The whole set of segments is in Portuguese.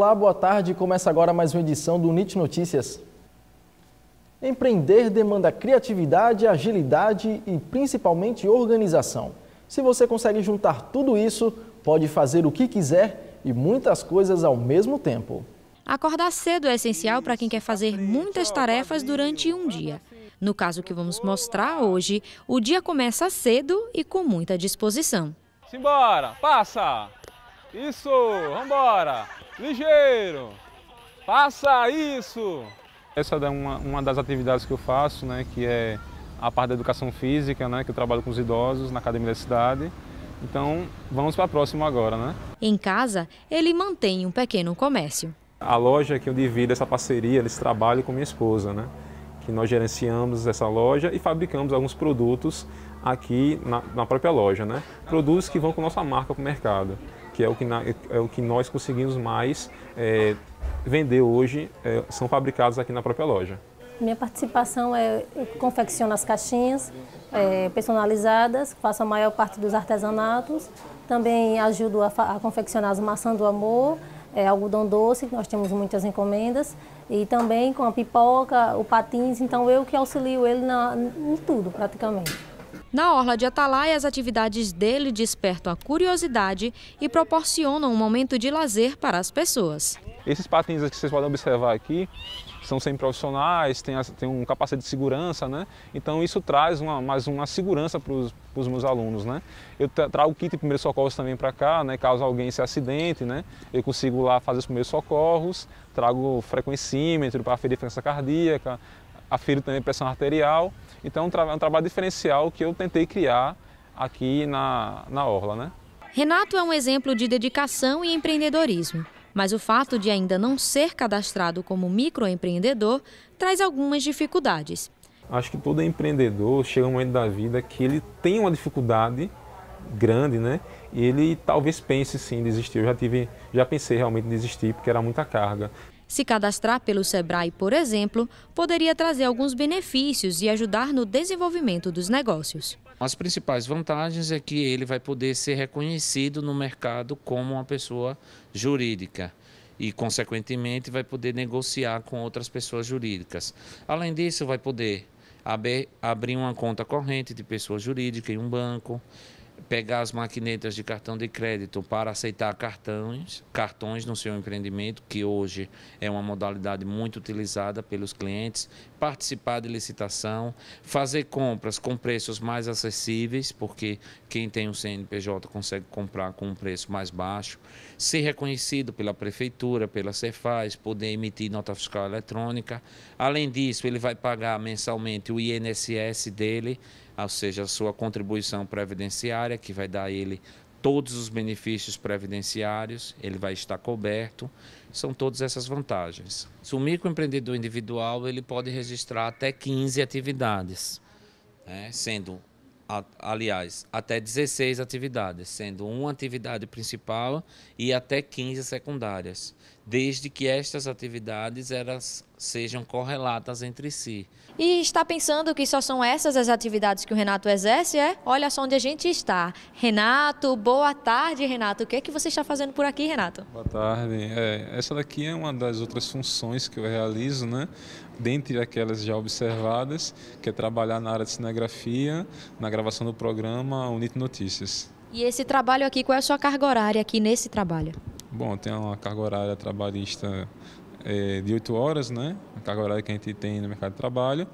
Olá, boa tarde. Começa agora mais uma edição do NIT Notícias. Empreender demanda criatividade, agilidade e principalmente organização. Se você consegue juntar tudo isso, pode fazer o que quiser e muitas coisas ao mesmo tempo. Acordar cedo é essencial para quem quer fazer muitas tarefas durante um dia. No caso que vamos mostrar hoje, o dia começa cedo e com muita disposição. Simbora, passa! Isso, vambora! Ligeiro! Passa isso! Essa é uma, uma das atividades que eu faço, né, que é a parte da educação física, né, que eu trabalho com os idosos na academia da cidade. Então, vamos para a próxima agora, né? Em casa, ele mantém um pequeno comércio. A loja que eu divido essa parceria, esse trabalho com minha esposa, né? Que nós gerenciamos essa loja e fabricamos alguns produtos aqui na, na própria loja, né? Produtos que vão com nossa marca para o mercado que é o que, na, é o que nós conseguimos mais é, vender hoje, é, são fabricados aqui na própria loja. Minha participação é eu confecciono as caixinhas é, personalizadas, faço a maior parte dos artesanatos, também ajudo a, a confeccionar as maçãs do amor, é, algodão doce, nós temos muitas encomendas, e também com a pipoca, o patins, então eu que auxilio ele na, em tudo praticamente. Na Orla de Atalaia, as atividades dele despertam a curiosidade e proporcionam um momento de lazer para as pessoas. Esses patins que vocês podem observar aqui são semiprofissionais, profissionais tem, tem, um capacete de segurança, né? Então isso traz uma, mais uma segurança para os meus alunos, né? Eu trago kit de primeiros socorros também para cá, né? Caso alguém se acidente, né? Eu consigo lá fazer os primeiros socorros, trago frequencímetro para a frequência cardíaca, afiro também pressão arterial. Então é, é um, trabalho diferencial que eu tentei criar aqui na, na Orla. Né? Renato é um exemplo de dedicação e empreendedorismo. Mas o fato de ainda não ser cadastrado como microempreendedor traz algumas dificuldades. Acho que todo empreendedor chega um momento da vida que ele tem uma dificuldade grande, né? E ele talvez pense sim em desistir. Eu já tive, já pensei realmente em desistir porque era muita carga. Se cadastrar pelo Sebrae, por exemplo, poderia trazer alguns benefícios e ajudar no desenvolvimento dos negócios. As principais vantagens é que ele vai poder ser reconhecido no mercado como uma pessoa jurídica e, consequentemente, vai poder negociar com outras pessoas jurídicas. Além disso, vai poder abrir uma conta corrente de pessoa jurídica em um banco, pegar as maquinetas de cartão de crédito para aceitar cartões, cartões no seu empreendimento, que hoje é uma modalidade muito utilizada pelos clientes, participar de licitação, fazer compras com preços mais acessíveis, porque quem tem um CNPJ consegue comprar com um preço mais baixo, ser reconhecido pela prefeitura, pela Cefaz, poder emitir nota fiscal eletrônica. Além disso, ele vai pagar mensalmente o INSS dele, ou seja, a sua contribuição previdenciária, que vai dar a ele todos os benefícios previdenciários, ele vai estar coberto, são todas essas vantagens. Se o microempreendedor individual, ele pode registrar até 15 atividades, né? sendo, aliás, até 16 atividades, sendo uma atividade principal e até 15 secundárias desde que estas atividades elas sejam correlatas entre si. E está pensando que só são essas as atividades que o Renato exerce? É? Olha só onde a gente está. Renato, boa tarde, Renato. O que é que você está fazendo por aqui, Renato? Boa tarde. É, essa daqui é uma das outras funções que eu realizo, né? Dentre aquelas já observadas, que é trabalhar na área de cinegrafia, na gravação do programa Unite Notícias. E esse trabalho aqui, qual é a sua carga horária aqui nesse trabalho? Bom, tem uma carga horária trabalhista é, de 8 horas, né? A carga horária que a gente tem no mercado de trabalho.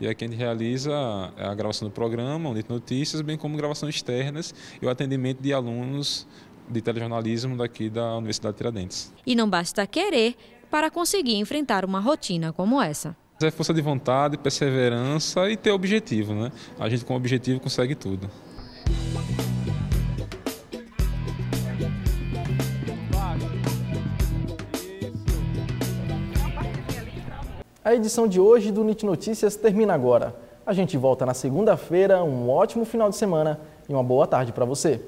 E aqui a gente realiza é a gravação do programa, onde notícias, bem como gravações externas e o atendimento de alunos de telejornalismo daqui da Universidade Tiradentes. E não basta querer para conseguir enfrentar uma rotina como essa. É força de vontade, perseverança e ter objetivo, né? A gente com objetivo consegue tudo. A edição de hoje do NIT Notícias termina agora. A gente volta na segunda-feira. Um ótimo final de semana e uma boa tarde para você.